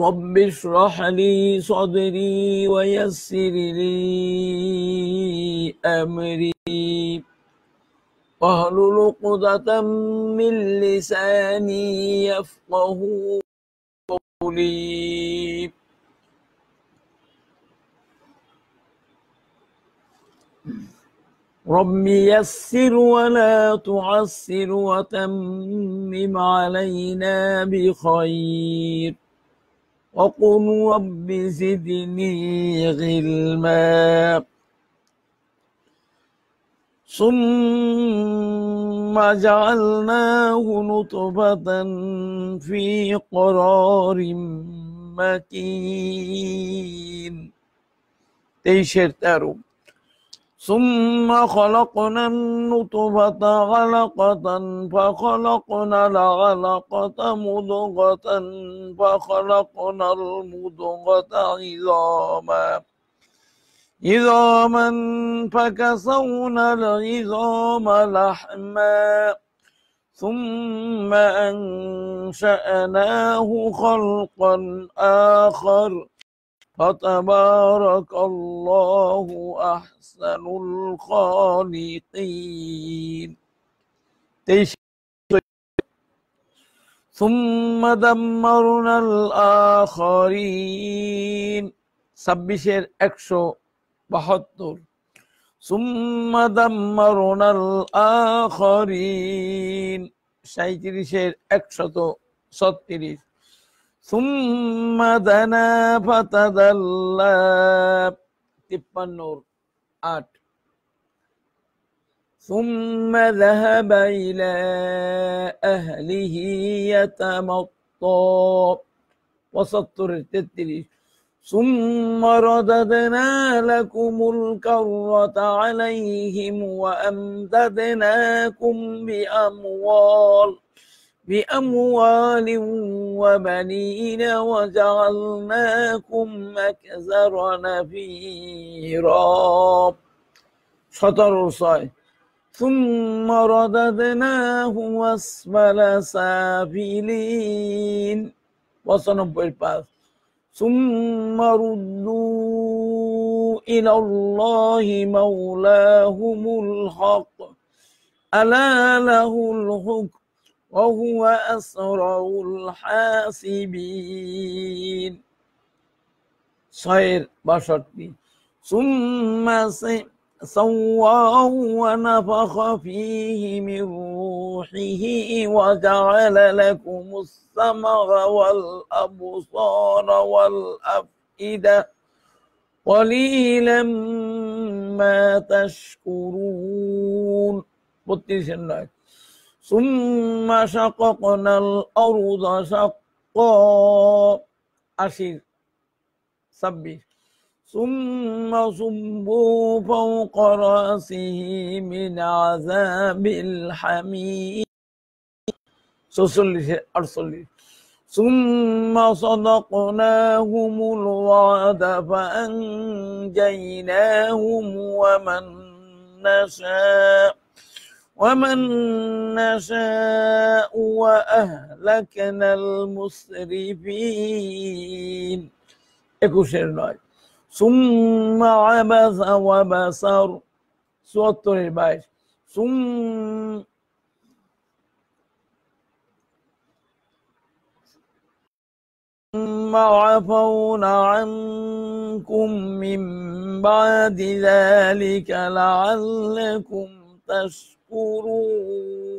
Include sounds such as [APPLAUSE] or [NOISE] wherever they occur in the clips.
رب اشرح لي صدري ويسر لي أمري واهلل عقدة من لساني يفقه قولي رب يسر ولا تعسر وتمم علينا بخير وقل رب زدني علما ثم جعلناه نطفة في قرار مكين تيشرت تاروب ثم خلقنا النطفة علقة فخلقنا العلقة مضغة فخلقنا المضغة عظاما عظاما فكسونا العظام لحما ثم أنشأناه خلقا آخر فتبارك الله أحسن الخالقين ثم دمرنا الآخرين ছাব্বিশের একশো বাহাত্তর ثم دمرنا الآخرين সাঁত্রিশের একশত ছত্রিশ ثم دنا فتدلى تبن آت ثم ذهب إلى أهله يتمطى وسطر تتريش ثم رددنا لكم الكرة عليهم وأمددناكم بأموال بأموال وبنين وجعلناكم أكثر نفيرا شطر صحيح ثم رددناه أسفل سافلين وصنب الباس ثم ردوا إلى الله مولاهم الحق ألا له الحكم وهو أسرع الحاسبين صير بشرتي ثم سواه ونفخ فيه من روحه وجعل لكم السمع والأبصار والأفئدة قليلا ما تشكرون بطيش ثم شققنا الأرض شقا عشير سبي ثم صبوا فوق رأسه من عذاب الحميد ثم صدقناهم الوعد فأنجيناهم ومن نشاء ومن نشاء وأهلكنا المسرفين একুশের নয় সুম্মা আবাস ওয়াবাসার চুয়াত্তরের ثم ثم عفونا عنكم من بعد ذلك لعلكم tá escuro.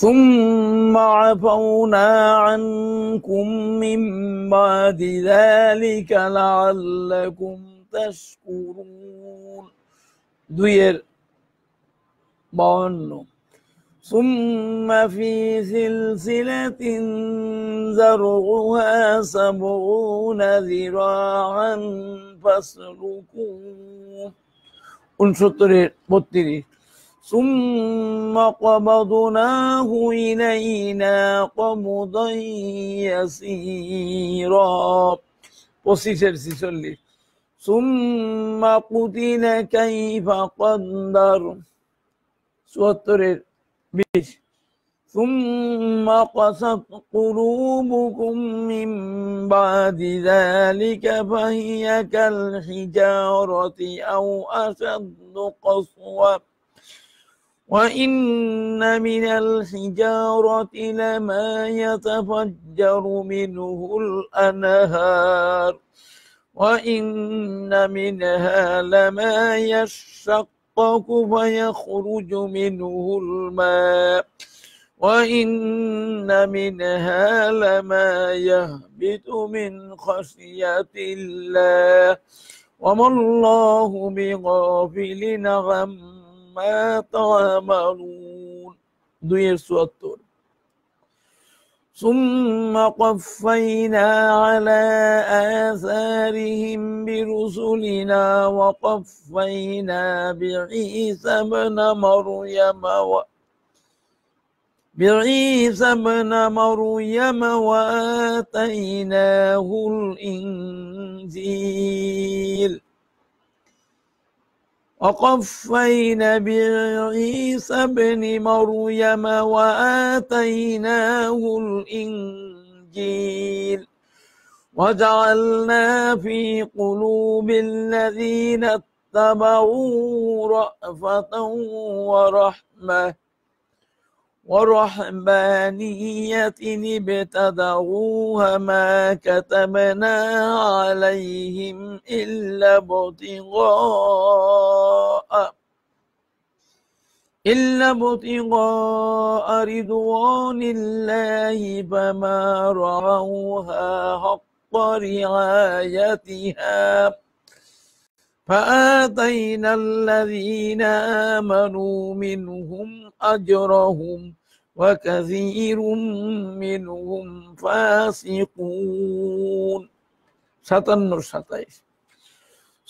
ثم عفونا عنكم من بعد ذلك لعلكم تشكرون دوير বাউন্ন ثم في سلسلة زرعها سبعون ذراعا فاسلكوه انشطر বত্রিশ ثم قبضناه إلينا قبضا يسيرا ثم قتل كيف قدر سواتر بيش ثم قست قلوبكم من بعد ذلك فهي كالحجارة أو أشد قسوة وإن من الحجارة لما يتفجر منه الأنهار وإن منها لما يشقق فيخرج منه الماء وإن منها لما يهبط من خشية الله وما الله بغافل عما ما দুইয়ের চুয়াত্তর ثم قفينا على آثارهم برسلنا وقفينا بعيسى ابن مريم و... بعيسى ابن مريم وآتيناه الإنجيل وقفينا بعيسى ابن مريم وآتيناه الإنجيل وجعلنا في قلوب الذين اتبعوا رأفة ورحمة ورحمانية ابتدعوها ما كتبنا عليهم إلا ابتغاء إلا ابتغاء رضوان الله فما رعوها حق رعايتها فآتينا الذين آمنوا منهم أجرهم وكثير منهم فاسقون সাতান্ন সাতাইশ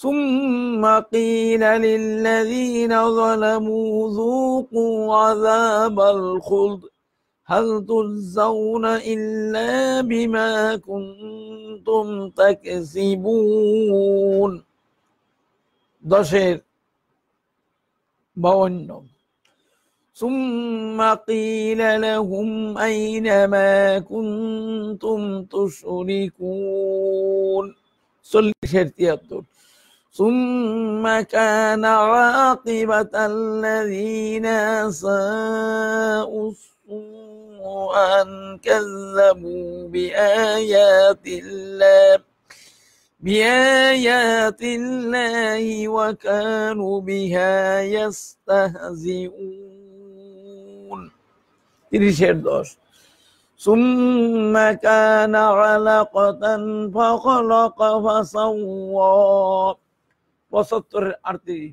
ثم قيل للذين ظلموا ذوقوا عذاب الخلد هل تجزون إلا بما كنتم تكسبون دشير بونهم ثم قيل لهم أين ما كنتم تشركون ثم كان عاقبة الذين ساءوا السوء أن كذبوا بآيات الله بآيات الله وكانوا بها يستهزئون গুণ তিরিশের দশ ثم كان علقة فخلق فسوى وسطر أرضي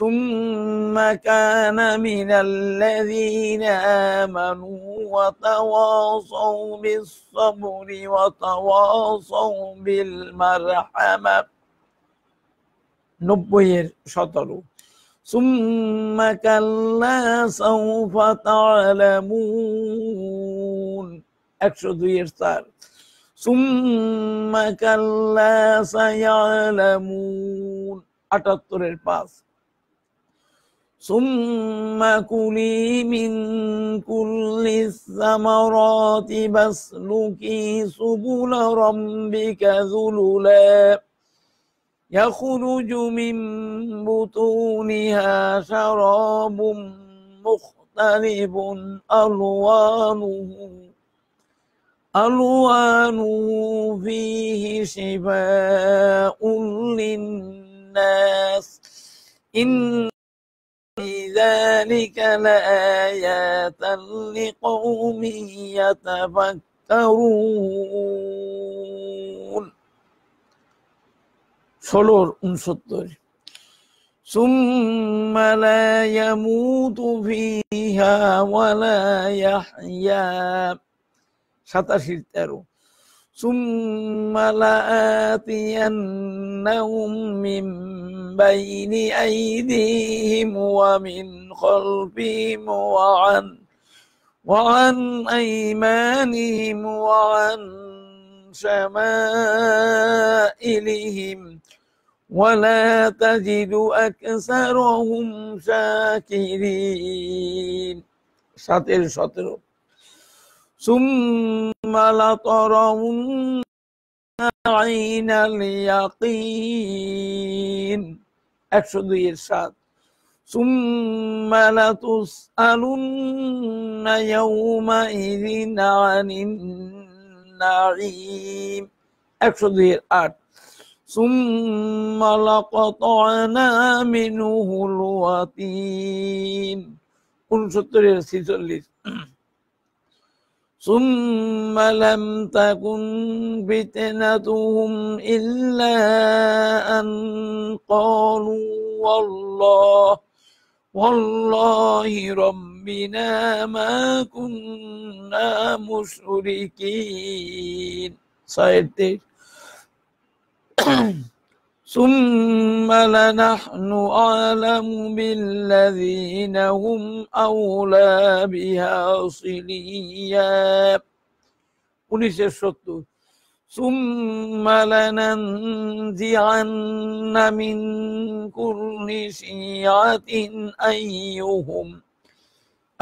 ثم كان من الذين آمنوا وتواصوا بالصبر وتواصوا بالمرحمة নব্বইয়ের সতেরো ثم كلا سوف تعلمون اكشد يرسال ثم كلا سيعلمون اتطر الباس ثم كلي من كل الثمرات فاسلكي سبل ربك ذللا يخرج من بطونها شراب مختلف ألوانه ألوانه فيه شفاء للناس إن في ذلك لآيات لقوم يتفكرون ষোলোর উনসত্তর ثم لا يموت فيها ولا يحيا সাতাশির তেরো ثم لآتينهم من بين أيديهم ومن خلفهم وعن وعن أيمانهم وعن شمائلهم ولا تجد أكثرهم شاكرين شاطر شاطر ثم لترون عين اليقين أكشد দুই ثم لتسألن يومئذ عن النعيم أكشد দুই ثم لقطعنا منه الوتين উনসত্তরের ছিচল্লিশ ثم لم تكن فتنتهم إلا أن قالوا والله والله ربنا ما كنا مشركين صحيح [COUGHS] ثم لنحن أعلم بالذين هم أولى بها صليا পুলিশের ثم لننزعن من كل شيعة أيهم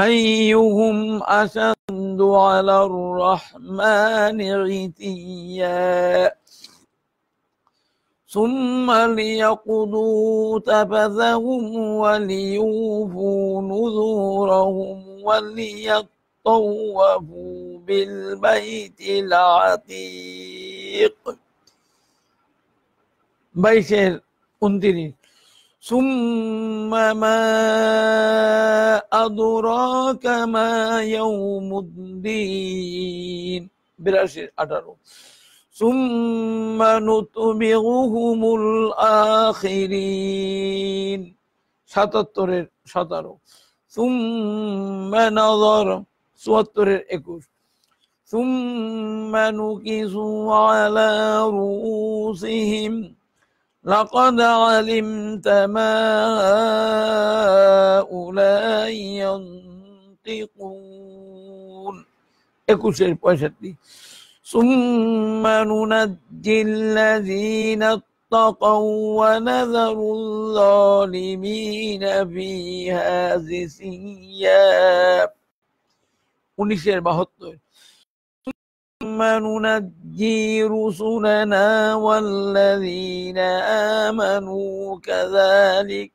أيهم أشد على الرحمن عتيا ثم ليقضوا تبذهم وليوفوا نذورهم وليطوفوا بالبيت العتيق بيت উনত্রিশ ثم ما أدراك ما يوم الدين براشر أدراك ثم نتبعهم الآخرين সাতাত্তরের সতেরো ثم نظر চুয়াত্তরের একুশ ثم نكسوا على رؤوسهم لقد علمت ما هؤلاء ينطقون একুশের পঁয়ষট্টি ثم ننجي الذين اتقوا ونذر الظالمين فيها جثيا ونشير বাহাত্তর ثم ننجي رسلنا والذين آمنوا كذلك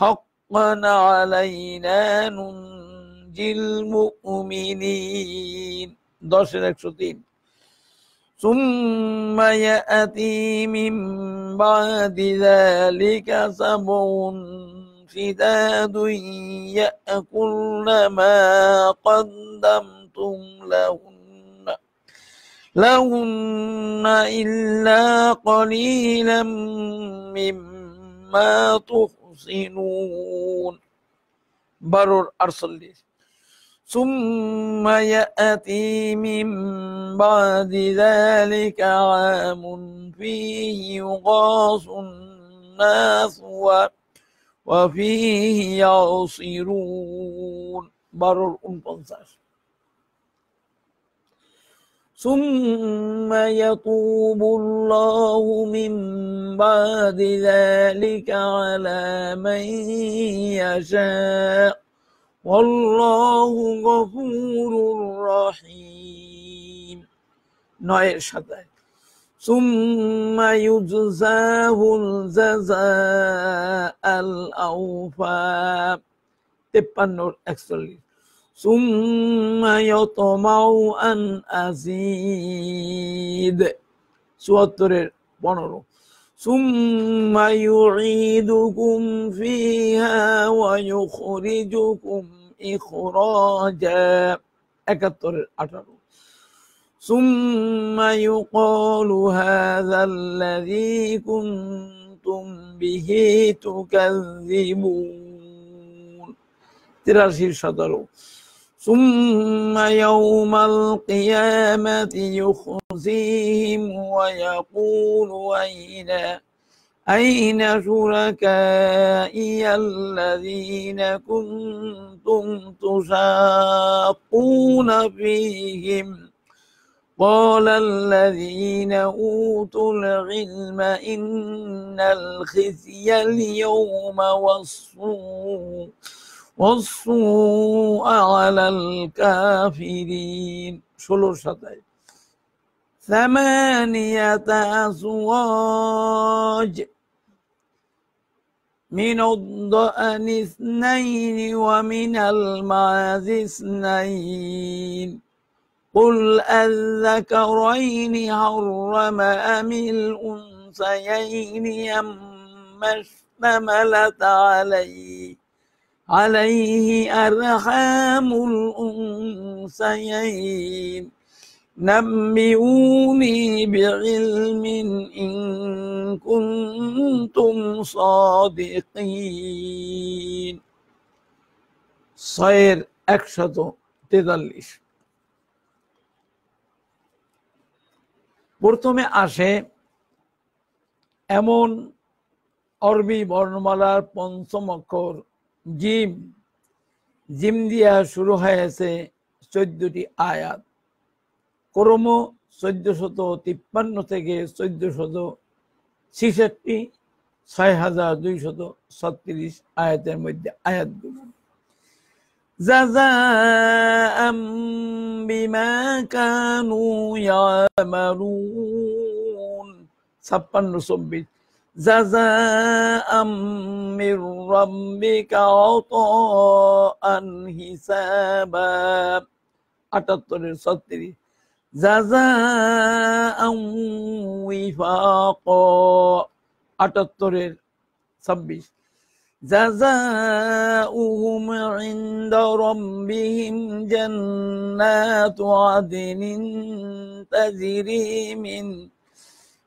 حقا علينا ننجي المؤمنين 10 103 ثم يأتي من بعد ذلك سبع فداد يأكلن ما قدمتم لهن لهن إلا قليلا مما تحسنون برر أرسل لي ثم يأتي من بعد ذلك عام فيه يغاث الناس وفيه يعصرون برر 15 ثم يتوب الله من بعد ذلك على من يشاء রহিম নয়ের সাথে সুম্মা ইউজাহুল জাজা আল আউফা তেপ্পান্ন একচল্লিশ সুম্মা ইয়তমাউ আন আজিদ চুয়াত্তরের পনেরো ثم يعيدكم فيها ويخرجكم إخراجا أكثر أترو ثم يقال هذا الذي كنتم به تكذبون ترى شطروا ثم يوم القيامة يخزيهم ويقول أين أين شركائي الذين كنتم تشاقون فيهم قال الذين أوتوا العلم إن الخزي اليوم والصور والسوء على الكافرين شلو সাতাই ثمانية أزواج من الضأن اثنين ومن المعز اثنين قل الذكرين حرم أم الأنثيين أم اشتملت عليه عليه أرحام الأنثيين نبئوني بعلم إن كنتم صادقين صير একশত تدلش প্রথমে আসে এমন অরবি বর্ণমালার পঞ্চম অক্ষর জিম জিম দিয়া শুরু হয়েছে চোদ্দটি আয়াত ক্রম শত তিপ্পান্ন থেকে শত ছিষট্টি ছয় হাজার দুইশত ছত্রিশ আয়াতের মধ্যে আয়াত جزاء ছাপ্পান্ন চব্বিশ جزاء من ربك عطاء حسابا আটাত্তরের ছত্রিশ جزاء وفاقا আটাত্তরের ছাব্বিশ جزاؤهم عند ربهم جنات عدن تجري من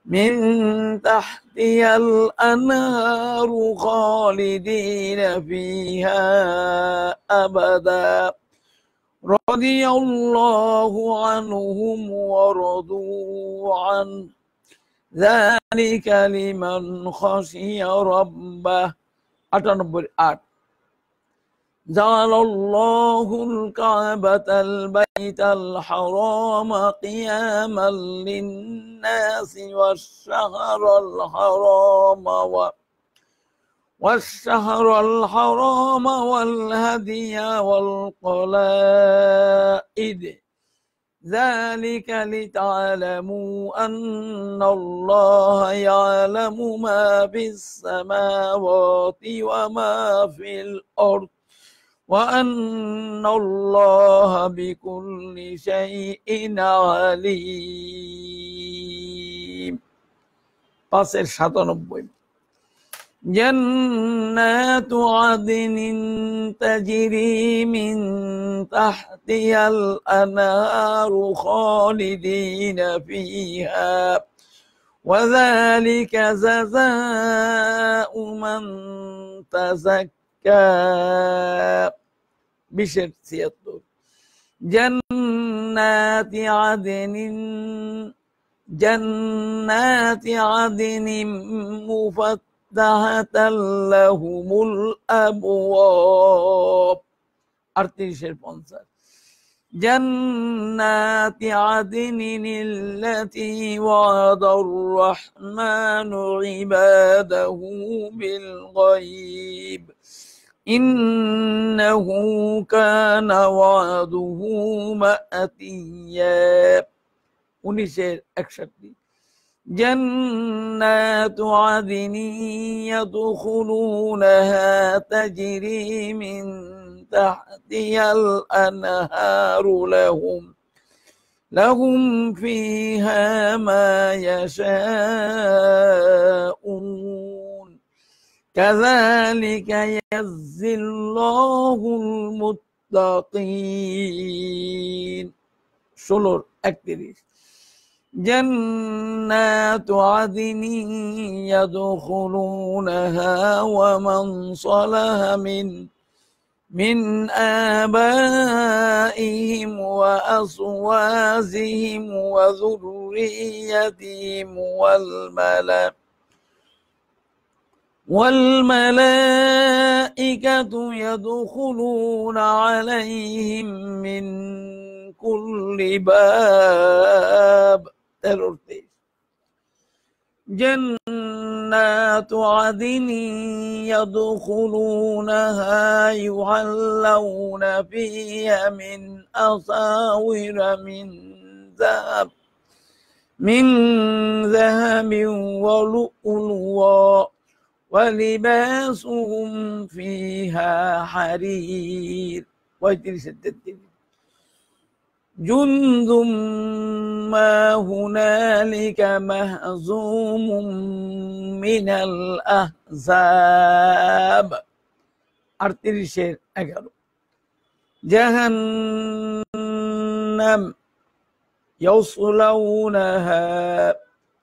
من تحتها الأنهار خالدين فيها أبدا رضي الله عنهم ورضوا عن ذلك لمن خشي ربه آت جعل الله الكعبة البيت الحرام قياما للناس والشهر الحرام و والشهر الحرام والهدي والقلائد ذلك لتعلموا أن الله يعلم ما في السماوات وما في الأرض وأن الله بكل شيء عليم পাঁচের সাতানব্বই جنات عدن تجري من تحتها الأنهار خالدين فيها وذلك جزاء من تزكى بشمسها الطور جنات عدن جنات عدن مفتحة لهم الأبواب أرتيشير بونسر جنات عدن التي وعد الرحمن عباده بالغيب إنه كان وعده مأتيا جنات عدن يدخلونها تجري من تحتها الأنهار لهم لهم فيها ما يشاءون كذلك يجزي الله المتقين شلور একত্রিশ جنات عدن يدخلونها ومن صلح من من آبائهم وأصوازهم وذريتهم والملائكة والملائكة يدخلون عليهم من كل باب جنات عدن يدخلونها يعلون فيها من أصاور من ذهب من ذهب ولؤلؤا ولباسهم فيها حرير واجتني سددتني جند ما هنالك مهزوم من الأحزاب أرتريشير أجرو جهنم يصلونها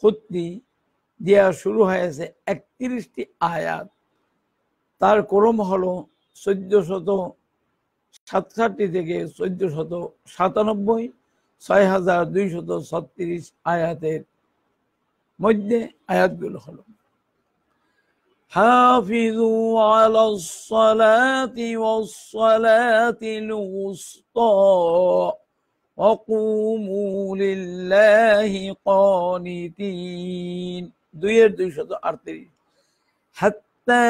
খতনি দেওয়া শুরু হয়েছে একত্রিশটি আয়াত তার ক্রম হল চোদ্দ শত সাতষট্টি থেকে চোদ্দ শত সাতানব্বই ছয় আয়াতের মধ্যে আয়াতগুলো হল حافظوا على الصلاة وقوموا لله قانتين دوير دوير دوشة أرتري حتى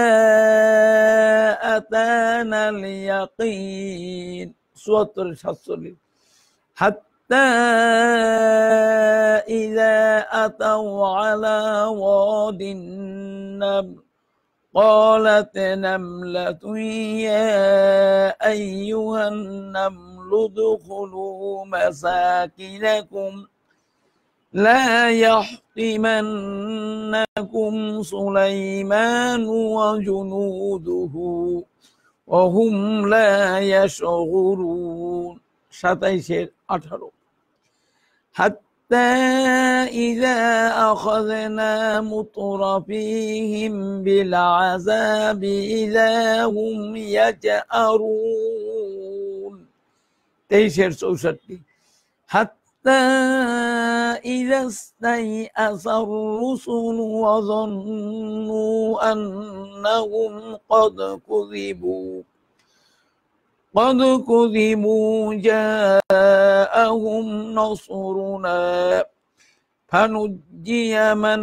أتانا اليقين سوطر شصري حتى إذا أتوا على واد النمل قالت نملة يا أيها النمل قالوا ادخلوا مساكنكم لا يحطمنكم سليمان وجنوده وهم لا يشعرون شتيشير أترو حتى إذا أخذنا مطرفيهم بالعذاب إذا هم يجأرون তেইশের চৌষট্টি حتى إذا استيأس الرسل وظنوا أنهم قد كذبوا قد كذبوا جاءهم نصرنا فنجي من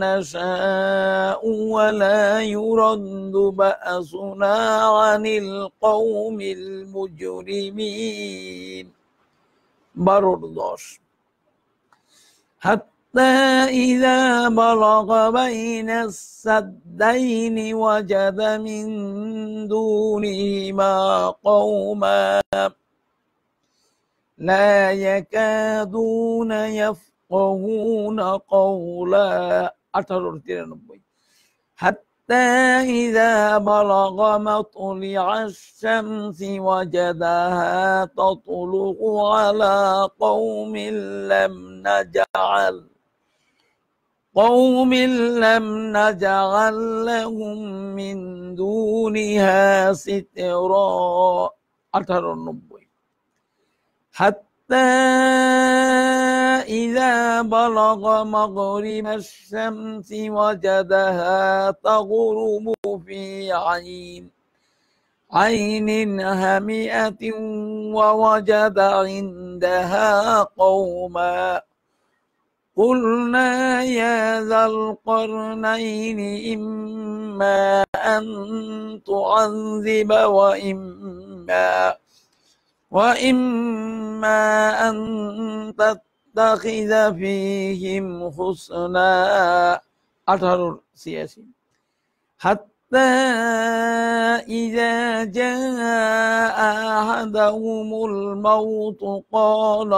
نشاء ولا يرد بأسنا عن القوم المجرمين বারোর حتى إذا بلغ بين السدين وجد من دونهما قوما لا يكادون يفقهون قولا আঠারো حتى إذا بلغ مطلع الشمس وجدها تطلع على قوم لم نجعل قوم لم نجعل لهم من دونها سترا أتر النبوي حتى حتى إذا بلغ مغرب الشمس وجدها تغرب في عين عين همئة ووجد عندها قوما قلنا يا ذا القرنين إما أن تعذب وإما وإما أن تتخذ فيهم حسنا أطهر سياسي حتى إذا جاء أحدهم الموت قال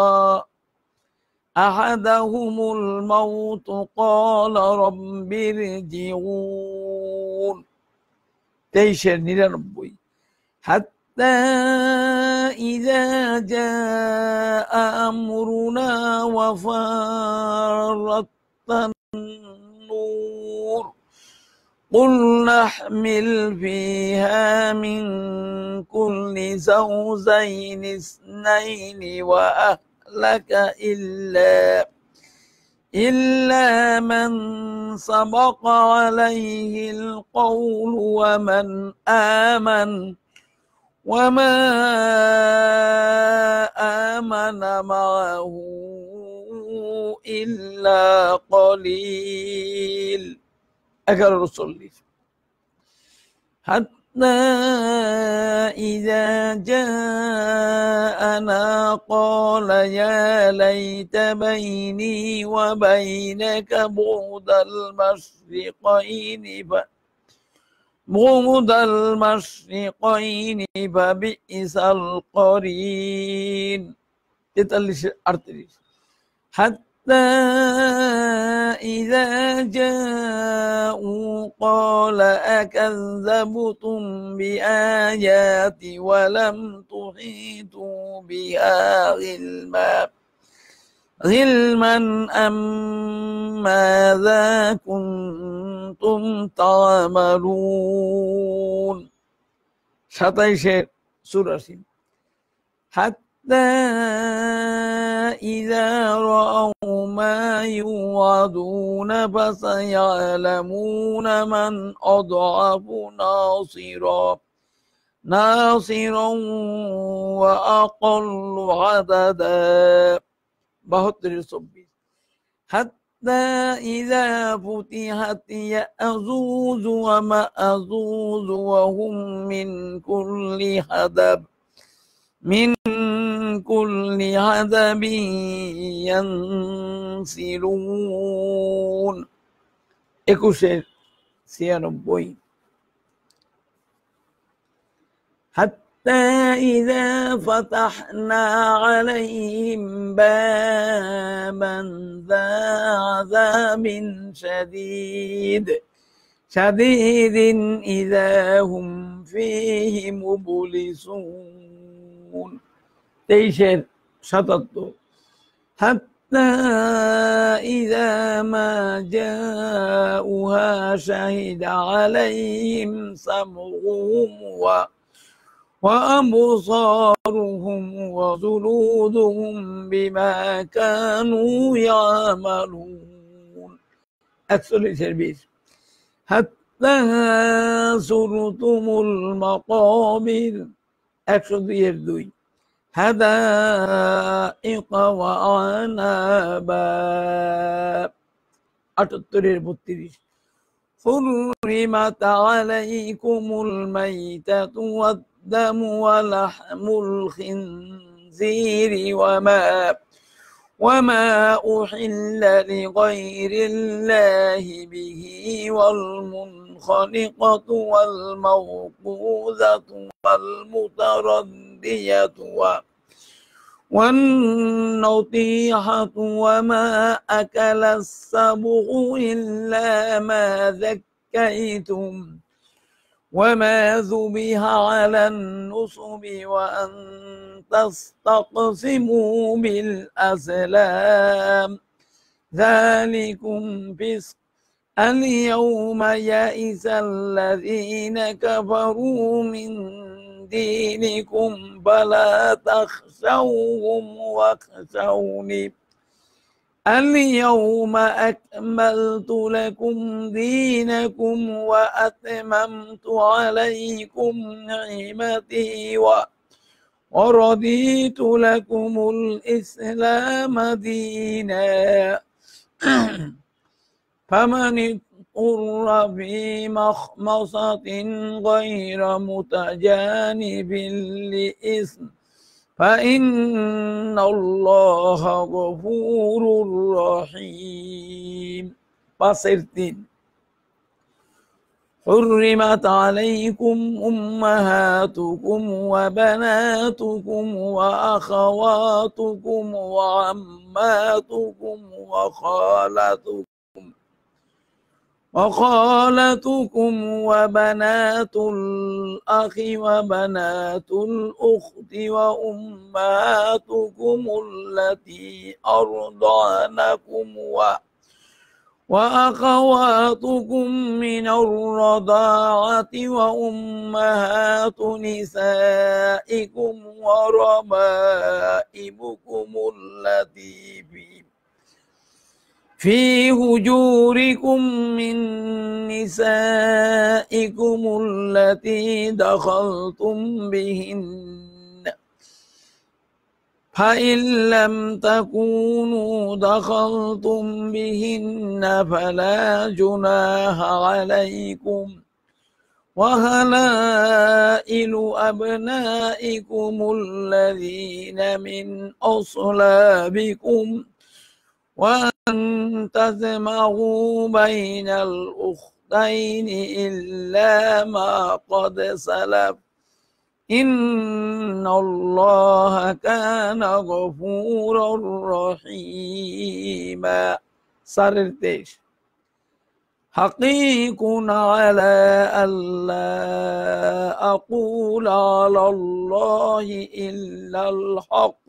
أحدهم الموت قال رب ارجعون تيشر ربي حتى حتى إذا جاء أمرنا وفارت النور قل نحمل فيها من كل زوجين اثنين وأهلك إلا إلا من سبق عليه القول ومن آمن وما آمن معه إلا قليل أجر الرسل حتى إذا جاءنا قال يا ليت بيني وبينك بعد المشرقين فأ غمد المشرقين فبئس القرين تتقلش أرتريش حتى إذا جاءوا قال أكذبتم بآياتي ولم تحيطوا بها علما علما أم ماذا كنتم تعملون شطيشير سورة حتى إذا رأوا ما يوعدون فسيعلمون من أضعف ناصرا ناصرا وأقل عددا بهتر صبي حتى إذا فتحت يأزوز أزوز وهم من كل هدب من كل هدب ينسلون سيانو ছিয়ানব্বই حتى حتى إذا فتحنا عليهم بابا ذا عذاب شديد شديد إذا هم فيه مبلسون تيشير شطط حتى إذا ما جاءوها شهد عليهم سمعهم وأ وأبصارهم وجلودهم بما كانوا يعملون أكثر سربيس حتى زرتم المقابر أكثر يردوي حدائق وعنابا أتطرر بطريش حرمت عليكم الميتة والطيب الدم ولحم الخنزير وما وما أحل لغير الله به والمنخنقة والموقوذة والمتردية والنطيحة وما أكل السبع إلا ما ذكيتم وما ذبح على النصب وأن تستقسموا بالأسلام ذلكم فسق اليوم يئس الذين كفروا من دينكم فلا تخشوهم واخشوني اليوم أكملت لكم دينكم وأتممت عليكم نعمتي ورضيت لكم الإسلام دينا [CLEARS THROAT] فمن اضطر في مخمصة غير متجانب لإثم فإن الله غفور رحيم পাশের حرمت عليكم أمهاتكم وبناتكم وأخواتكم وعماتكم وخالتكم وخالتكم وبنات الأخ وبنات الأخت وأمهاتكم التي أرضعنكم وأخواتكم من الرضاعة وأمهات نسائكم وربائبكم التي في في هجوركم من نسائكم التي دخلتم بهن فإن لم تكونوا دخلتم بهن فلا جناح عليكم وهلائل أبنائكم الذين من أصلابكم أن تجمعوا بين الأختين إلا ما قد سلف إن الله كان غفورا رحيما سر الدش حقيق على ألا أقول على الله إلا الحق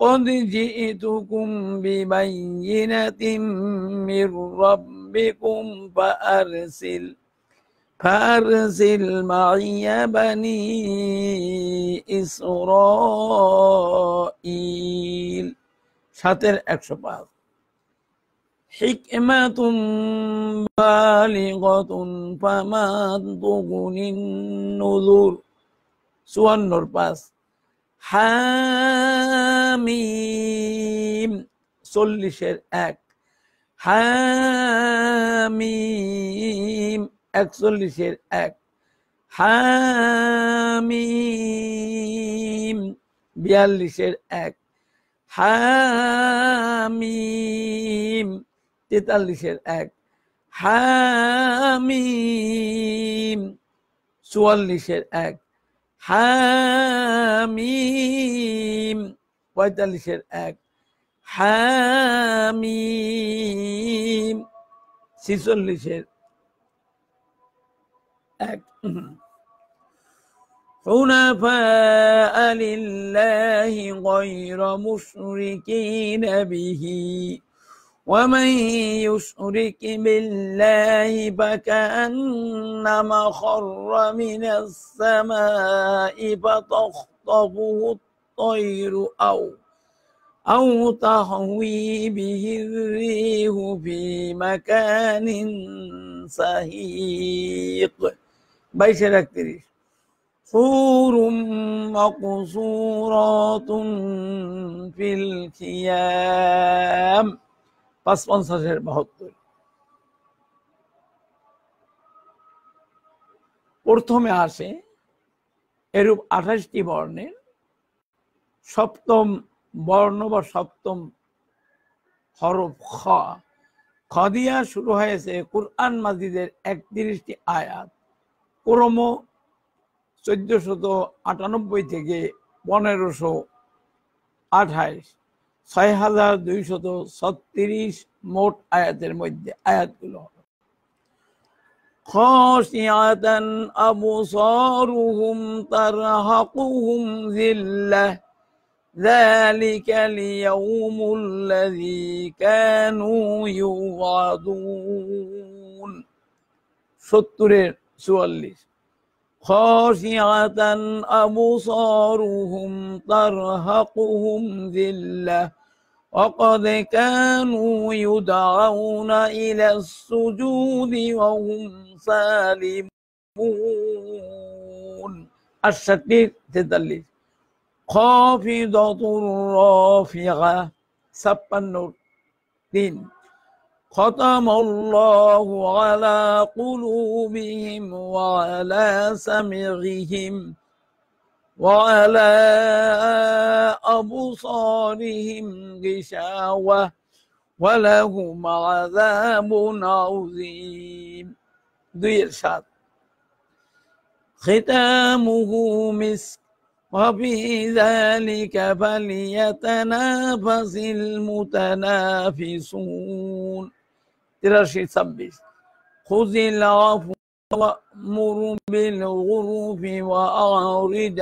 قد جئتكم ببينة من ربكم فأرسل فأرسل معي بني إسرائيل شاتر একশো حكمة بالغة فما تغني النذور سوى النور باس হামিম চল্লিশের এক হামিম একচল্লিশের এক হামিম বিয়াল্লিশের এক হামিম তেতাল্লিশের এক হামিম চুয়াল্লিশের এক হামিম ويدلشر এক হামিম ছিচল্লিশের এক حنفاء لله غير مشركين به ومن يشرك بالله فكأنما خر من السماء فتخطفه الطير أو أو تهوي به الريح في مكان سهيق বাইশের একত্রিশ হুরুম মকসুরাতুন ফিল খিয়াম পাঁচ পঞ্চাশের বাহাত্তর প্রথমে আসে এরূপ আঠাশটি বর্ণের সপ্তম বর্ণ বা সপ্তম হরফ খ খ দিয়া শুরু হয়েছে কোরআন মাজিদের একত্রিশটি আয়াত ক্রম চোদ্দশত আটানব্বই থেকে পনেরোশো আঠাইশ ছয় হাজার দুইশত ছত্রিশ মোট আয়াতের মধ্যে আয়াতগুলো হল خاشعة أبصارهم ترهقهم ذلة ذلك اليوم الذي كانوا يوعدون সত্তরের চুয়াল্লিশ خاشعة أبصارهم ترهقهم ذلة وقد كانوا يدعون إلى السجود وهم سالمون الشتير تدلس خافضة رافعة ছাপ্পান্ন তিন ختم الله على قلوبهم وعلى سمعهم وعلى أبصارهم غشاوة ولهم عذاب عظيم ذي সাত ختامه مسك وفي ذلك فليتنافس المتنافسون ترشي سبس خذ العفو وأمر بالغرف وأعرض